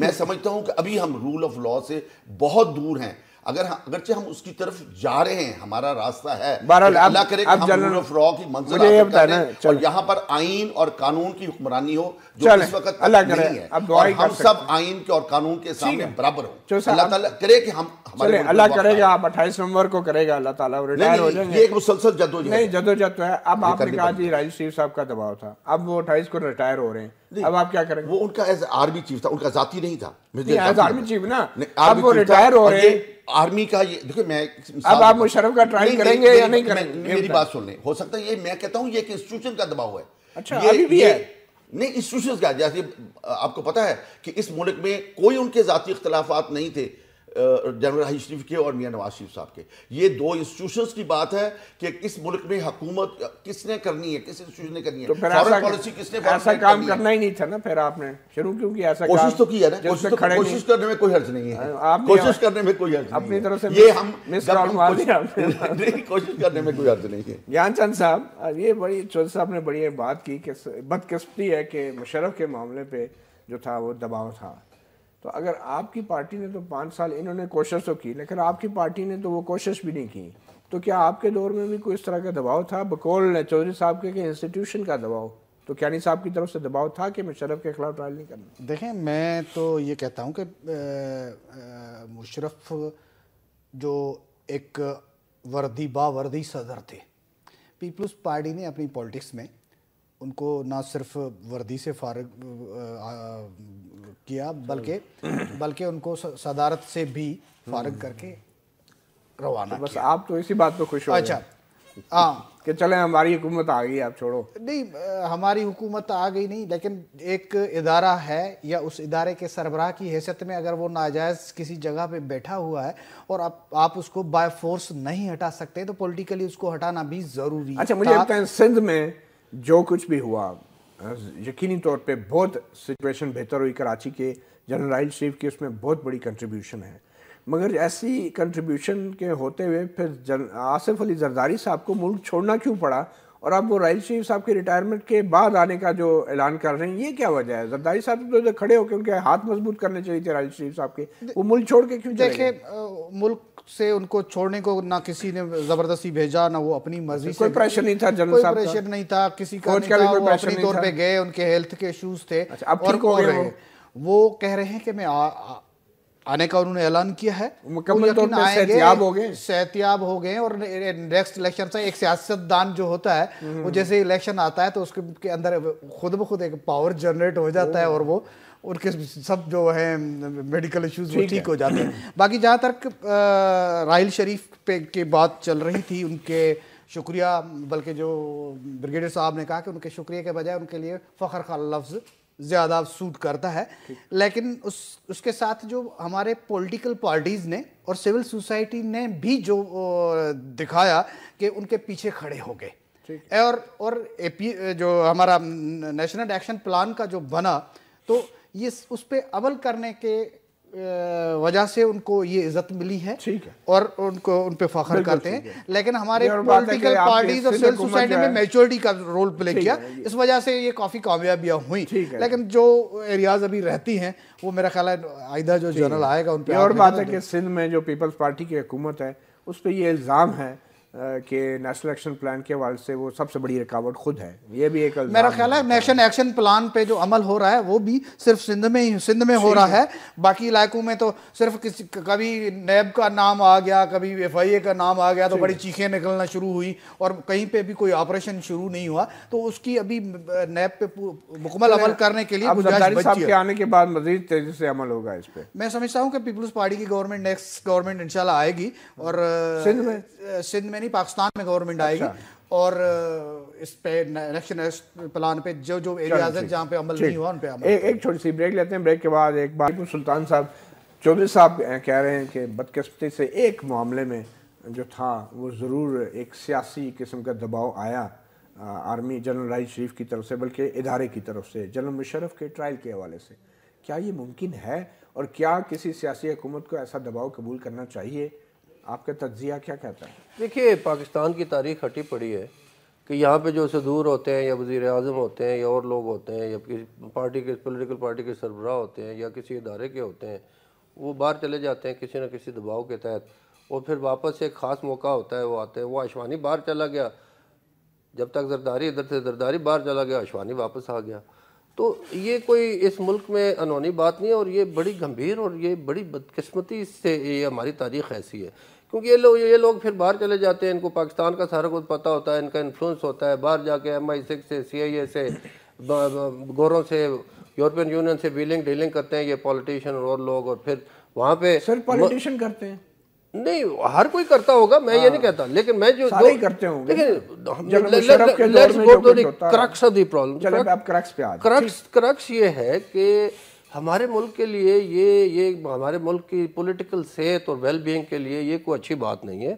मैं समझता हूँ कि अभी हम रूल ऑफ लॉ से बहुत दूर हैं अगर अगरचे हम उसकी तरफ जा रहे हैं हमारा रास्ता है अल्लाह करे हम रूल ऑफ लॉ की मंजिल और यहाँ पर आइन और कानून की हुक्मरानी हो जो इस वक्त अल्लाह करे अब और हम सब आइन के और कानून के सामने बराबर हो अल्लाह ताला करे कि हम हमारे अल्लाह करेगा आप 28 नवंबर को करेगा अल्लाह ताला और रिटायर हो जाएंगे ये एक मुसलसल जदोजहद नहीं जदोजहद तो है अब आपने कहा जी राजीव शरीफ साहब का दबाव था अब वो 28 को रिटायर हो रहे हैं अब आप क्या करेंगे वो उनका एज आर्मी चीफ था उनका जाती नहीं था आर्मी चीफ ना अब वो रिटायर हो रहे हैं आर्मी का ये देखिए मैं अब आप मुशरफ का ट्रायल करेंगे या नहीं करेंगे मेरी बात सुन लें हो सकता है ये मैं कहता हूँ ये एक इंस्टीट्यूशन का दबाव है अच्छा ये, अभी भी ये, है नहीं इंस्टीट्यूशन का जैसे आपको पता है कि इस मुल्क में कोई उनके ज़ाती इख्तलाफात नहीं थे जनरल शरीफ के और मियाँ नवाज शरीफ साहब के ये दो इंस्टीट्यूशंस की बात है कि किस मुल्क में हकूमत किसने करनी है किस इंस्टीट्यूशन ने करनी है तो फिर ऐसा पॉलिसी किसने ऐसा काम करना ही नहीं था ना फिर आपने शुरू क्यों किया ऐसा कोशिश तो किया ना कोशिश कोशिश करने में कोई हर्ज नहीं है आप कोशिश करने में कोई हर्ज अपनी तरफ से ये हम कोशिश करने में कोई हर्ज नहीं है ज्ञान चंद साहब ये बड़ी चौधरी साहब ने बड़ी बात की कि बदकिस्मती है कि मुशरफ के मामले पे जो था वो दबाव था तो अगर आपकी पार्टी ने तो पाँच साल इन्होंने कोशिश तो की लेकिन आपकी पार्टी ने तो वो कोशिश भी नहीं की तो क्या आपके दौर में भी कोई इस तरह का दबाव था बकौल ने चौधरी साहब के इंस्टीट्यूशन का दबाव तो कैनी साहब की तरफ से दबाव था कि मुशरफ के खिलाफ ट्रायल नहीं करना देखें मैं तो ये कहता हूँ कि मुशरफ जो एक वर्दी बावर्दी सदर थे पीपल्स पार्टी ने अपनी पॉलिटिक्स में उनको ना सिर्फ वर्दी से फारग किया बल्कि बल्कि उनको सदारत से भी फारग करके रवाना बस आप तो इसी बात पर खुश हो अच्छा हाँ कि चले हमारी हुकूमत आ गई आप छोड़ो नहीं हमारी हुकूमत आ गई नहीं लेकिन एक इदारा है या उस इदारे के सरबराह की हैसियत में अगर वो नाजायज़ किसी जगह पे बैठा हुआ है और आप आप उसको बाय फोर्स नहीं हटा सकते तो पॉलिटिकली उसको हटाना भी ज़रूरी अच्छा मुझे लगता है सिंध में जो कुछ भी हुआ यकीनी तौर पे बहुत सिचुएशन बेहतर हुई कराची के जनरल राइल शरीफ की उसमें बहुत बड़ी कंट्रीब्यूशन है मगर ऐसी कंट्रीब्यूशन के होते हुए फिर जन आसिफ अली जरदारी साहब को मुल्क छोड़ना क्यों पड़ा और अब वो राइल शरीफ साहब की रिटायरमेंट के बाद आने का जो ऐलान कर रहे हैं ये क्या वजह है जरदारी साहब तो खड़े होकर उनके हाथ मजबूत करने चाहिए थे राइल शरीफ साहब के वो मुल्क छोड़ के क्यों देखे मुल्क से उनको छोड़ने को ना किसी ने जबरदस्ती भेजा ना वो अपनी मर्जी कोई प्रेशर नहीं था जनरल साहब प्रेशर नहीं था किसी का नहीं था, वो अपनी तौर पे गए उनके हेल्थ के इश्यूज थे अच्छा, और वो कह रहे हैं कि मैं आने का उन्होंने ऐलान किया है मुकम्मल तौर सहतियाब हो गए सहतियाब हो गए और नेक्स्ट इलेक्शन से एक सियासतदान जो होता है वो हम्म। जैसे इलेक्शन आता है तो उसके अंदर खुद ब खुद एक पावर जनरेट हो जाता है और वो उनके सब जो है मेडिकल इश्यूज वो ठीक हो जाते हैं बाकी जहाँ तक राहल शरीफ पे की बात चल रही थी उनके शुक्रिया बल्कि जो ब्रिगेडियर साहब ने कहा कि उनके शुक्रिया के बजाय उनके लिए फ़खर खान लफ्ज़ ज़्यादा सूट करता है लेकिन उस उसके साथ जो हमारे पॉलिटिकल पार्टीज़ ने और सिविल सोसाइटी ने भी जो दिखाया कि उनके पीछे खड़े हो गए और और एपी जो हमारा नेशनल एक्शन प्लान का जो बना तो ये उस पर अमल करने के वजह से उनको ये इज्जत मिली है ठीक है और उनको उन पर फख्र करते हैं लेकिन हमारे पॉलिटिकल पार्टीज और सिविल सोसाइटी में मेचोरिटी का रोल प्ले किया इस वजह से ये काफ़ी कामयाबियाँ हुई लेकिन जो एरियाज अभी रहती हैं वो मेरा ख्याल है आयदा जो जनरल आएगा उन पर और बात है कि सिंध में जो पीपल्स पार्टी की हुकूमत है उस पर ये इल्ज़ाम है के नेशनल एक्शन प्लान के हवाले से वो सबसे बड़ी रुकावट खुद है ये भी एक मेरा ख्याल है नेशनल एक्शन प्लान पे जो अमल हो रहा है वो भी सिर्फ सिंध में ही सिंध में हो रहा है बाकी इलाकों में तो सिर्फ किसी कभी नैब का नाम आ गया कभी एफ आई ए का नाम आ गया तो बड़ी चीखें निकलना शुरू हुई और कहीं पर भी कोई ऑपरेशन शुरू नहीं हुआ तो उसकी अभी नैब पे मुकमल अमल करने के लिए आने के बाद मजीद तेजी से अमल होगा इस पर मैं समझता हूँ कि पीपल्स पार्टी की गवर्नमेंट नेक्स्ट गवर्नमेंट इनशाला आएगी और सिंध में सिंध में नहीं पाकिस्तान में गवर्नमेंट अच्छा। आएगी और इस पे इलेक्शन प्लान पे जो जो एरियाज है जहाँ पे अमल नहीं हुआ उन पे अमल एक छोटी सी ब्रेक लेते हैं ब्रेक के बाद एक बार सुल्तान साहब चौधरी साहब कह रहे हैं कि बदकस्मती से एक मामले में जो था वो ज़रूर एक सियासी किस्म का दबाव आया आर्मी जनरल राइज शरीफ की तरफ से बल्कि इदारे की तरफ से जनरल मुशरफ के ट्रायल के हवाले से क्या ये मुमकिन है और क्या किसी सियासी हुकूमत को ऐसा दबाव कबूल करना चाहिए आपका तजिया क्या कहता है देखिए पाकिस्तान की तारीख हटी पड़ी है कि यहाँ पे जो सदूर होते हैं या वज़ी अजम होते हैं या और लोग होते हैं या किसी पार्टी के पोलिटिकल पार्टी के सरबराह होते हैं या किसी इदारे के होते हैं वो बाहर चले जाते हैं किसी न किसी दबाव के तहत और फिर वापस एक ख़ास मौका होता है वो आते हैं वो आशवानी बाहर चला गया जब तक जरदारी इधर से जरदारी बाहर चला गया आशवानी वापस आ गया तो ये कोई इस मुल्क में अनोनी बात नहीं है और ये बड़ी गंभीर और ये बड़ी बदकस्मती से ये हमारी तारीख ऐसी है क्योंकि ये लोग ये लोग फिर बाहर चले जाते हैं इनको पाकिस्तान का सारा कुछ पता होता है इनका इन्फ्लुएंस होता है बाहर जाके एम आई सिक्स से सी आई ए से गोरों से यूरोपियन यूनियन से बिलिंग डीलिंग करते हैं ये पॉलिटिशियन और लोग और फिर वहाँ पे सर पॉलिटिशियन करते हैं नहीं हर कोई करता होगा मैं ये नहीं हाँ। कहता लेकिन मैं जो सारे करते होंगे लेकिन crux of the problem crux ये है कि हमारे मुल्क के लिए ये ये हमारे मुल्क की पॉलिटिकल सेहत और वेल बींग के लिए ये कोई अच्छी बात नहीं है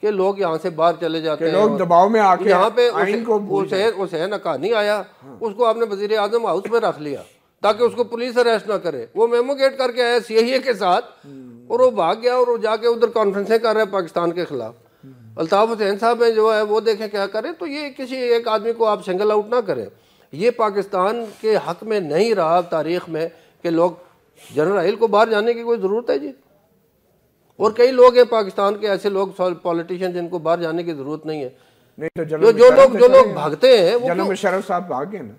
कि लोग यहाँ से बाहर चले जाते हैं लोग दबाव में आके यहाँ पे हुसैन हुसैन अकानी आया हाँ। उसको आपने वजीर आजम हाउस में रख लिया ताकि उसको पुलिस अरेस्ट ना करे वो मेमो गेट करके आया सी के साथ हम्म। और वो भाग गया और वो जाके उधर कॉन्फ्रेंसें कर रहे हैं पाकिस्तान के खिलाफ हम्म। अल्ताफ़ हुसैन साहब है जो है वो देखें क्या करें तो ये किसी एक आदमी को आप सिंगल आउट ना करें ये पाकिस्तान के हक में नहीं रहा तारीख में कि लोग जनरल आहिल को बाहर जाने की कोई ज़रूरत है जी और कई लोग हैं पाकिस्तान के ऐसे लोग पॉलिटिशियन जिनको बाहर जाने की ज़रूरत नहीं है नहीं तो जो जो लोग जो लोग भागते हैं वो जनरल मुशरफ साहब भागे ना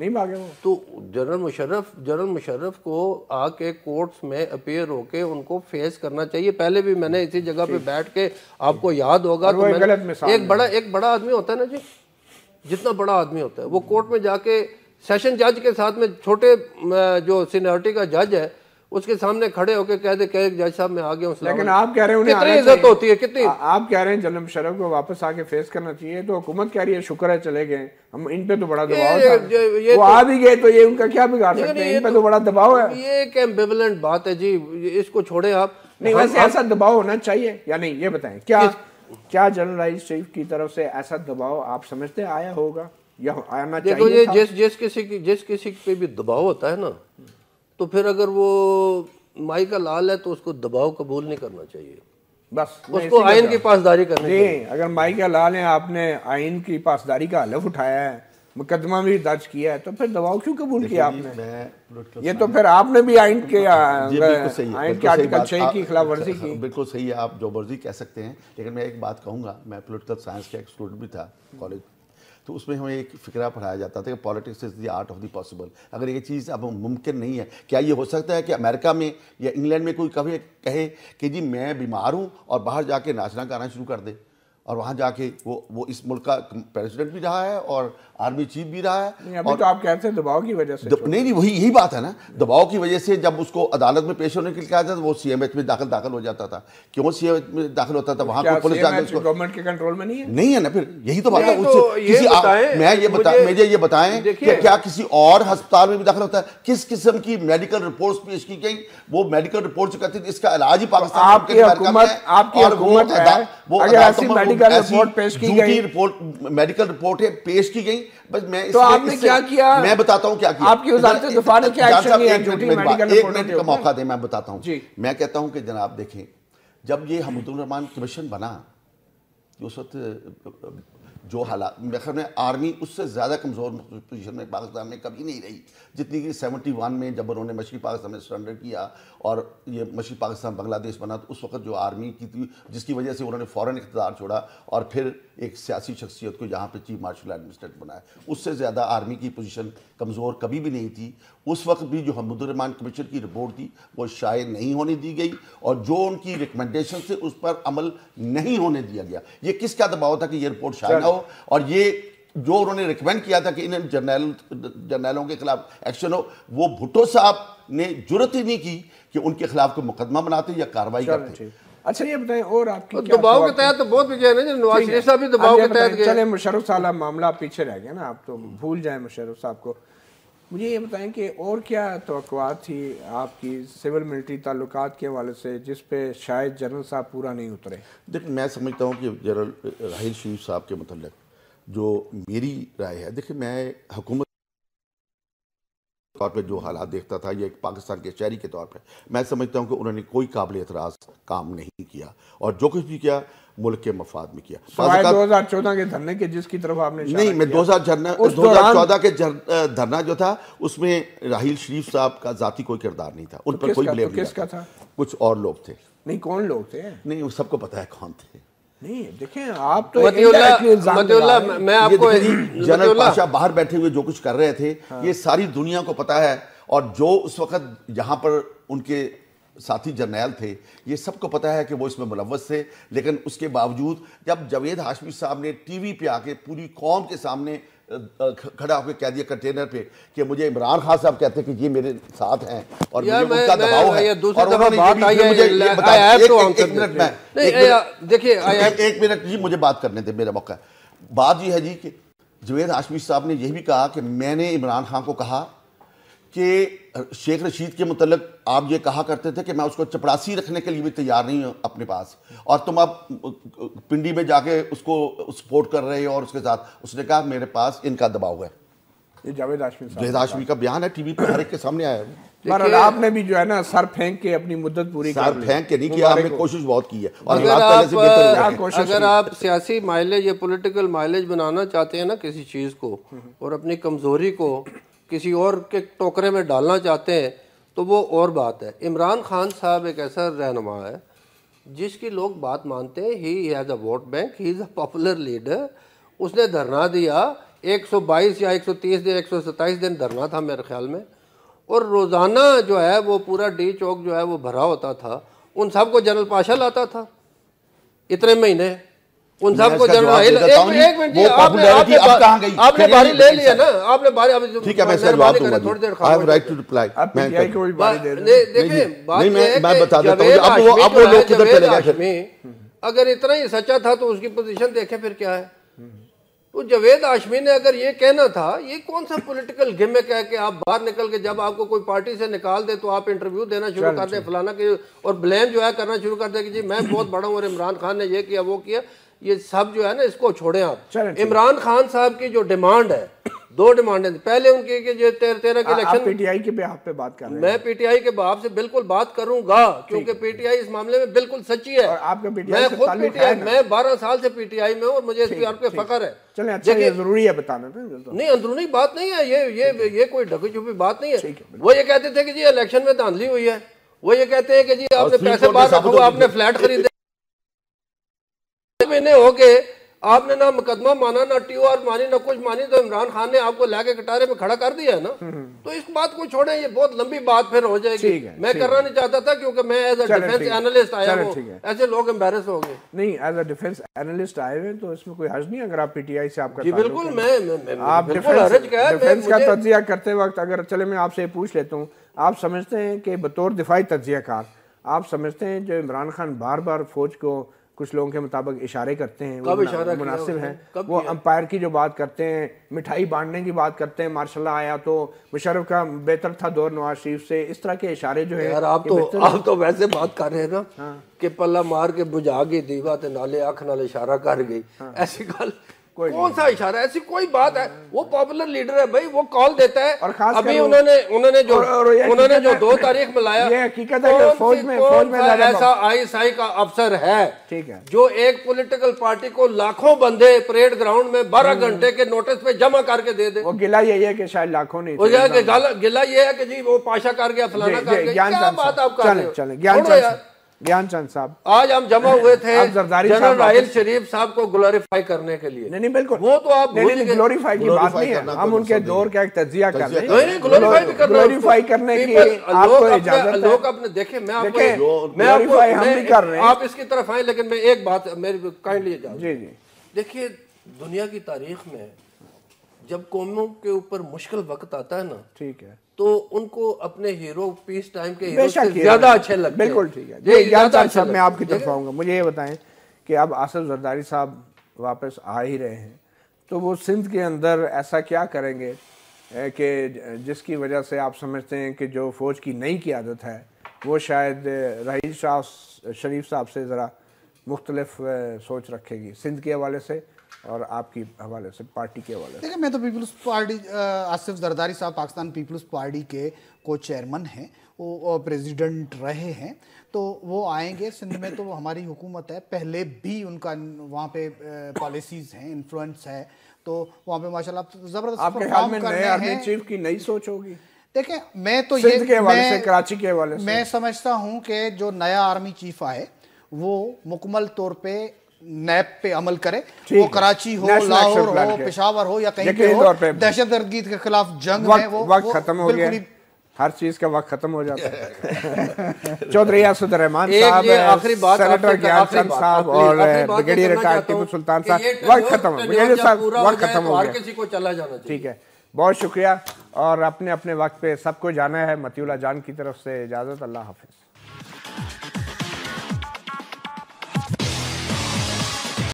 नहीं भागे वो तो जनरल मुशर्रफ जनरल मुशर्रफ को आके कोर्ट्स में अपेयर होके उनको फेस करना चाहिए पहले भी मैंने इसी जगह पे बैठ के आपको याद होगा तो एक बड़ा एक बड़ा आदमी होता है ना जी जितना बड़ा आदमी होता है वो कोर्ट में जाके सेशन जज के साथ में छोटे जो सीनियरिटी का जज है उसके सामने खड़े होकर कह दे कह जज साहब मैं आ गया हूँ लेकिन आप कह रहे हैं उन्हें कितनी इज्जत होती है कितनी आ, आप कह रहे हैं जन्म शरफ को वापस आके फेस करना चाहिए तो हुकूमत कह रही है शुक्र है चले गए हम इन पे तो बड़ा दबाव ये, वो तो- आ भी गए तो ये उनका क्या बिगाड़ सकते हैं इन पे तो-, तो बड़ा दबाव है ये एक एम्बिवलेंट बात है जी इसको छोड़े आप नहीं वैसे ऐसा दबाव होना चाहिए या नहीं ये बताए क्या क्या जनरल राइज शरीफ की तरफ से ऐसा दबाव आप समझते आया होगा या आना देखो ये जिस जिस किसी की जिस किसी पे भी दबाव होता है ना तो फिर अगर वो माई का लाल है तो उसको दबाव कबूल नहीं करना चाहिए बस उसको आइन की पासदारी करनी चाहिए अगर माई का लाल है आपने आइन की पासदारी का हलफ उठाया है मुकदमा भी दर्ज किया है तो फिर दबाव क्यों कबूल किया आपने ये तो फिर आपने भी आइन के आइन के आर्टिकल छः की खिलाफ वर्जी हाँ, की बिल्कुल सही है आप जो वर्जी कह सकते हैं लेकिन मैं एक बात कहूंगा मैं पोलिटिकल साइंस का एक स्टूडेंट भी था कॉलेज तो उसमें हमें एक फिक्रा पढ़ाया जाता था कि politics is the art of the possible अगर ये चीज़ अब मुमकिन नहीं है क्या ये हो सकता है कि अमेरिका में या इंग्लैंड में कोई कभी कहे कि जी मैं बीमार हूँ और बाहर जाके नाचना गाना शुरू कर दे और वहाँ जाके वो वो इस मुल्क का प्रेसिडेंट भी रहा है और आर्मी चीफ भी रहा है और तो आप कहते हैं दबाव की वजह से नहीं नहीं वही यही बात है ना दबाव की वजह से जब उसको अदालत में पेश होने के लिए कहा जाता वो सी में दाखिल दाखिल हो जाता था क्यों सी में दाखिल होता था वहाँ को पुलिस गवर्नमेंट के कंट्रोल में नहीं है नहीं है ना फिर यही तो बात है तो मैं ये बता मुझे ये बताएं कि क्या किसी और अस्पताल में भी दाखिल होता है किस किस्म की मेडिकल रिपोर्ट पेश की गई वो मेडिकल रिपोर्ट जो कहती इसका इलाज ही तो पाकिस्तान आपकी मेडिकल रिपोर्ट पेश की गई रिपोर्ट मेडिकल रिपोर्ट है पेश की गई बस मैं तो आपने क्या किया मैं बताता हूँ क्या किया आपकी वजारत दफा ने क्या एक्शन लिया झूठी मेडिकल एक मिनट का मौका दें मैं बताता हूँ मैं कहता हूँ कि जनाब देखें जब ये हमदुलरहमान कमीशन बना उस वक्त जो हालात मेरे ख्याल में आर्मी उससे ज़्यादा कमज़ोर पोजीशन में पाकिस्तान में कभी नहीं रही जितनी कि सेवेंटी वन में जब उन्होंने मशरक़ी पाकिस्तान में सरेंडर किया और ये मशी पाकिस्तान बांग्लादेश बना तो उस वक्त जो आर्मी की थी जिसकी वजह से उन्होंने फ़ौरन इकतदार छोड़ा और फिर एक सियासी शख्सियत को यहाँ पर चीफ मार्शल एडमिनिस्ट्रेटर बनाया उससे ज़्यादा आर्मी की पोजीशन कमज़ोर कभी भी नहीं थी उस वक्त भी जो हमदुररहमान कमीशन की रिपोर्ट थी वो शायद नहीं होने दी गई और जो उनकी रिकमेंडेशन से उस पर अमल नहीं होने दिया गया ये किसका दबाव था कि ये रिपोर्ट शायद ना हो और ये जो उन्होंने रिकमेंड किया था कि इन जर्नैल जर्नैलों के खिलाफ एक्शन हो वो भुट्टो साहब ने जरूरत ही नहीं की कि उनके खिलाफ कोई मुकदमा बनाते या कार्रवाई करते अच्छा ये बताएं और आपकी तो दबाव के तहत तो बहुत वजह है ना नवाज शरीफ साहब भी दबाव के तहत चले मुशरफ साहब मामला पीछे रह गया ना आप तो भूल जाए मुशरफ साहब को मुझे ये बताएं कि और क्या तो थी आपकी सिविल मिलिट्री ताल्लुक के हवाले से जिस पे शायद जनरल साहब पूरा नहीं उतरे देखिए मैं समझता हूँ कि जनरल राहिल शरीफ साहब के मतलब जो मेरी राय है देखिए मैं हुकूमत तौर पर जो हालात देखता था ये एक पाकिस्तान के शहरी के तौर पर मैं समझता हूँ कि उन्होंने कोई काबिल एतराज़ काम नहीं किया और जो कुछ भी किया मुल्क के मफाद में किया दो हजार चौदह के धरने के जिसकी तरफ आपने नहीं मैं दो हजार धरना दो हजार चौदह के धरना जो था उसमें राहल शरीफ साहब का जाति कोई किरदार नहीं था उन तो पर कोई ब्लेम किसका तो था कुछ और लोग थे नहीं कौन लोग थे नहीं सबको पता है कौन थे नहीं देखें आप तो मतियुल्ला मैं आपको जनरल पाशा बाहर बैठे हुए जो कुछ कर रहे थे हाँ। ये सारी दुनिया को पता है और जो उस वक्त यहाँ पर उनके साथी जर्नैल थे ये सबको पता है कि वो इसमें मुलवस थे लेकिन उसके बावजूद जब जावेद हाशमी साहब ने टीवी पे आके पूरी कौम के सामने खड़ा होकर कह दिया कंटेनर पे कि मुझे इमरान खान साहब कहते हैं कि ये मेरे साथ हैं और मुझे उनका दबाव है और देखिए एक मिनट जी मुझे बात करने दे मेरा मौका बात यह है जी कि जुवेद हाशमी साहब ने यह भी कहा कि मैंने इमरान खान को कहा कि शेख रशीद के मतलब आप ये कहा करते थे कि मैं उसको चपरासी रखने के लिए भी तैयार नहीं हूँ अपने पास और तुम आप पिंडी में जाके उसको सपोर्ट कर रहे हो और उसके साथ उसने कहा मेरे पास इनका दबाव है ये जावेद आशमी जावेद आशमी का बयान है टीवी पर हर एक के सामने आया है आपने भी जो है ना सर फेंक के अपनी मुद्दत पूरी सर फेंक के नहीं किया हमने कोशिश बहुत की है और अगर आप, आप अगर आप सियासी माइलेज या पॉलिटिकल माइलेज बनाना चाहते हैं ना किसी चीज़ को हम्म। और अपनी कमजोरी को किसी और के टोकरे में डालना चाहते हैं तो वो और बात है इमरान खान साहब एक ऐसा रहनुमा है जिसकी लोग बात मानते हैं ही हैज़ अ वोट बैंक ही इज़ अ पॉपुलर लीडर उसने धरना दिया 122 या 130 दिन 127 दिन धरना था मेरे ख्याल में और रोज़ाना जो है वो पूरा डी चौक जो है वो भरा होता था उन सबको जनरल पाशा लाता था इतने महीने उन तो सबको आपने बारी तो अगर इतना ही सच्चा था तो उसकी पोजीशन देखे फिर क्या है तो जवेद आशमी ने अगर ये कहना था ये कौन सा पॉलिटिकल गिमिक है कि आप बाहर निकल के जब आपको कोई पार्टी से निकाल दे तो आप इंटरव्यू देना शुरू कर दे फलाना के और ब्लेम जो है करना शुरू कर दे कि जी मैं बहुत बड़ा हूँ और इमरान खान ने ये किया वो किया ये सब जो है ना इसको छोड़े आप इमरान खान साहब की जो डिमांड है दो डिमांड है पहले उनके के जो तेरह तेरह के इलेक्शन पीटीआई के बाप पे बात कर रहे हैं मैं पीटीआई के बाप से बिल्कुल बात करूंगा क्योंकि पीटीआई इस मामले में बिल्कुल सच्ची है और आपका मैं खुद पीटीआई मैं बारह साल से पीटीआई में हूँ और मुझे इस पे फकर है चले अच्छा ये जरूरी है बताना तो। नहीं अंदरूनी बात नहीं है ये ये ये कोई ढकी छुपी बात नहीं है वो ये कहते थे कि जी इलेक्शन में धांधली हुई है वो ये कहते हैं कि जी आपने पैसे बात आपने फ्लैट खरीदे महीने हो गए आपने ना मुकदमा माना ना टी आर मानी ना कुछ मानी तो इमरान खान ने आपको लाके कटारे में खड़ा कर दिया है ना हम्म। तो इस बात को छोड़े ये बहुत लंबी बात फिर हो जाएगी मैं करना नहीं चाहता था क्योंकि मैं एज अ डिफेंस एनालिस्ट आया हूँ ऐसे लोग एम्बेस हो गए नहीं एज अ डिफेंस एनालिस्ट आए हुए तो इसमें कोई हर्ज नहीं अगर आप पीटीआई से आपका बिल्कुल मैं आप तजिया करते वक्त अगर चले मैं आपसे पूछ लेता हूँ आप समझते हैं कि बतौर दिफाई तजिया आप समझते हैं जो इमरान खान बार बार फौज को कुछ लोगों के मुताबिक इशारे करते हैं कब इशारा मुनासिब है वो अंपायर की जो बात करते हैं मिठाई बांटने की बात करते हैं मार्शाल्लाह आया तो मुशरफ का बेहतर था दौर नवाज शरीफ से इस तरह के इशारे जो है यार आप तो आप तो वैसे बात कर रहे हैं ना हाँ। कि पल्ला मार के बुझा गई दीवा नाले आख नाले इशारा कर गई हाँ। ऐसी गल कौन सा इशारा ऐसी कोई बात है वो पॉपुलर लीडर है भाई वो कॉल देता है और खास अभी उन्होंने उन्होंने जो उन्होंने जो दो तारीख में लाया ये हकीकत है फौज में फौज में ऐसा आईएसआई का अफसर है ठीक है जो एक पॉलिटिकल पार्टी को लाखों बंदे परेड ग्राउंड में बारह हम्म। घंटे के नोटिस पे जमा करके दे दे वो गिला यही है की शायद लाखों ने गिला ये है की जी वो पाशा कर गया फलाना कर गया क्या बात आप कर रहे हो ज्ञान चंद साहब आज हम जमा हुए थे जनरल राहिल शरीफ साहब को ग्लोरीफाई करने के लिए नहीं बिल्कुल वो तो आप नहीं, नहीं, ग्लोरीफाई की बात नहीं है हम उनके दौर का एक तजिया कर रहे हैं ग्लोरीफाई करने की आपको इजाजत लोग अपने देखे मैं आपको मैं आपको हम कर रहे आप इसकी तरफ आए लेकिन मैं एक बात मेरी काइंडली जी जी देखिए दुनिया की तारीख में जब कौमों के ऊपर मुश्किल वक्त आता है ना ठीक है तो उनको अपने हीरो पीस टाइम के हीरो से ज्यादा अच्छे लगते बिल्कुल ठीक है जी ज्यादा अच्छा मैं आपकी तरफ आऊँगा मुझे ये बताएं कि अब आसफ जरदारी साहब वापस आ ही रहे हैं तो वो सिंध के अंदर ऐसा क्या करेंगे कि जिसकी वजह से आप समझते हैं कि जो फ़ौज की नई की आदत है वो शायद रहील शाह शरीफ साहब से ज़रा मुख्तलफ सोच रखेगी सिंध के हवाले से और आपकी हवाले से पार्टी के हवाले देखिए मैं तो पीपल्स पार्टी आसिफ जरदारी साहब पाकिस्तान पीपल्स पार्टी के को चेयरमैन हैं वो प्रेसिडेंट रहे हैं तो वो आएंगे सिंध में तो वो हमारी हुकूमत है पहले भी उनका वहाँ पे पॉलिसीज़ हैं इन्फ्लुएंस है तो वहाँ पे माशाल्लाह तो ज़बरदस्त आपके ख्याल में नए आर्मी चीफ की नई सोच होगी देखें मैं तो ये के मैं, से कराची के हवाले मैं समझता हूँ कि जो नया आर्मी चीफ आए वो मुकमल तौर पर नैप पे अमल करे वो कराची हो लाहौर हो पेशावर हो या कहीं पे हो दहशत गर्दी के खिलाफ जंग है वो वक्त खत्म हो गया हर चीज का वक्त खत्म हो जाता है चौधरी यासुद रहमान साहब आखिरी बात सेनेटर ज्ञान चंद साहब और तो ब्रिगेडियर रिटायर्ड टीपू सुल्तान साहब वक्त खत्म हो ब्रिगेडियर साहब वक्त खत्म हो तो गया किसी को चला जाना ठीक है बहुत शुक्रिया और अपने अपने वक्त पे सबको जाना है मतीउल्ला जान की तरफ से इजाजत अल्लाह हाफिज